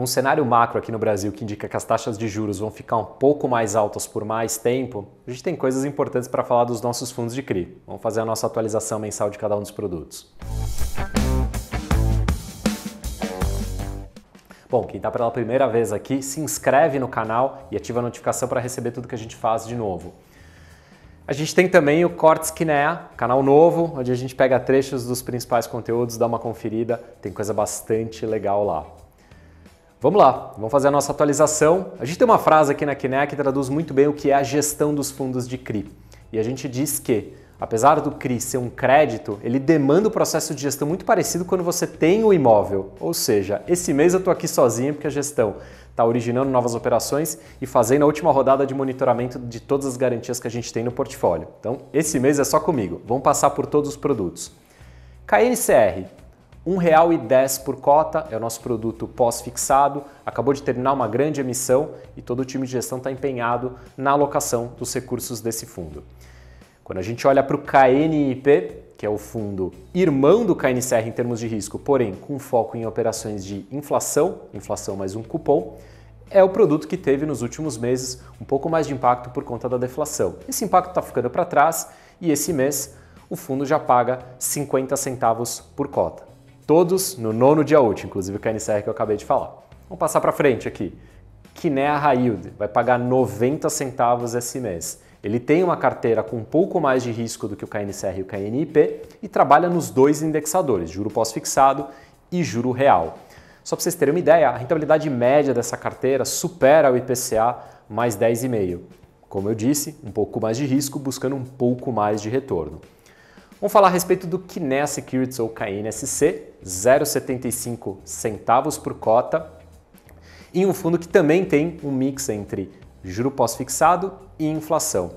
um cenário macro aqui no Brasil que indica que as taxas de juros vão ficar um pouco mais altas por mais tempo, a gente tem coisas importantes para falar dos nossos fundos de CRI. Vamos fazer a nossa atualização mensal de cada um dos produtos. Bom, quem está pela primeira vez aqui, se inscreve no canal e ativa a notificação para receber tudo que a gente faz de novo. A gente tem também o Cortes Kinea, né é, canal novo, onde a gente pega trechos dos principais conteúdos, dá uma conferida, tem coisa bastante legal lá. Vamos lá, vamos fazer a nossa atualização. A gente tem uma frase aqui na Kiné que traduz muito bem o que é a gestão dos fundos de CRI. E a gente diz que, apesar do CRI ser um crédito, ele demanda um processo de gestão muito parecido quando você tem o imóvel. Ou seja, esse mês eu estou aqui sozinho porque a gestão está originando novas operações e fazendo a última rodada de monitoramento de todas as garantias que a gente tem no portfólio. Então, esse mês é só comigo. Vamos passar por todos os produtos. KNCR R$ 1,10 por cota, é o nosso produto pós-fixado, acabou de terminar uma grande emissão e todo o time de gestão está empenhado na alocação dos recursos desse fundo. Quando a gente olha para o KNIP, que é o fundo irmão do KNCR em termos de risco, porém com foco em operações de inflação, inflação mais um cupom, é o produto que teve nos últimos meses um pouco mais de impacto por conta da deflação. Esse impacto está ficando para trás e esse mês o fundo já paga 50 centavos por cota. Todos no nono dia útil, inclusive o KNCR que eu acabei de falar. Vamos passar para frente aqui. Kinea Yield vai pagar 90 centavos esse mês. Ele tem uma carteira com um pouco mais de risco do que o KNCR e o KNIP e trabalha nos dois indexadores, juro pós-fixado e juro real. Só para vocês terem uma ideia, a rentabilidade média dessa carteira supera o IPCA mais 10,5. Como eu disse, um pouco mais de risco, buscando um pouco mais de retorno. Vamos falar a respeito do Kinea Securities ou KNSC, 0,75 centavos por cota, em um fundo que também tem um mix entre juro pós-fixado e inflação.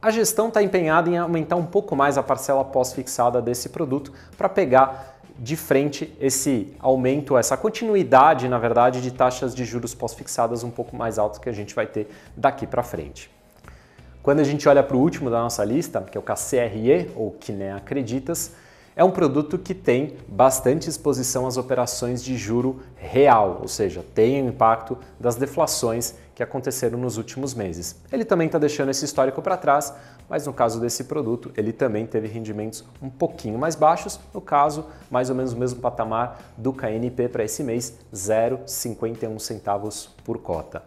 A gestão está empenhada em aumentar um pouco mais a parcela pós-fixada desse produto para pegar de frente esse aumento, essa continuidade, na verdade, de taxas de juros pós-fixadas um pouco mais altas que a gente vai ter daqui para frente. Quando a gente olha para o último da nossa lista, que é o KCRE, ou que nem né, acreditas, é um produto que tem bastante exposição às operações de juro real, ou seja, tem o impacto das deflações que aconteceram nos últimos meses. Ele também está deixando esse histórico para trás, mas no caso desse produto, ele também teve rendimentos um pouquinho mais baixos, no caso, mais ou menos o mesmo patamar do KNP para esse mês, 0,51 centavos por cota.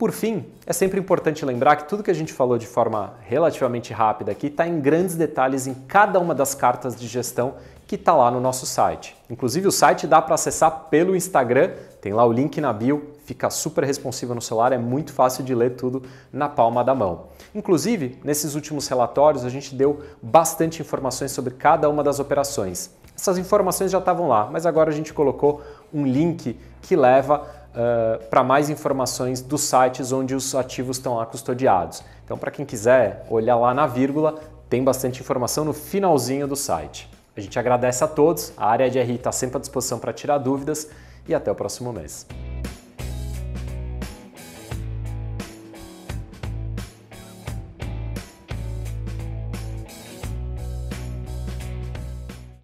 Por fim, é sempre importante lembrar que tudo que a gente falou de forma relativamente rápida aqui está em grandes detalhes em cada uma das cartas de gestão que está lá no nosso site. Inclusive, o site dá para acessar pelo Instagram, tem lá o link na bio, fica super responsivo no celular, é muito fácil de ler tudo na palma da mão. Inclusive, nesses últimos relatórios, a gente deu bastante informações sobre cada uma das operações. Essas informações já estavam lá, mas agora a gente colocou um link que leva uh, para mais informações dos sites onde os ativos estão lá custodiados. Então, para quem quiser olhar lá na vírgula, tem bastante informação no finalzinho do site. A gente agradece a todos, a área de RI está sempre à disposição para tirar dúvidas e até o próximo mês.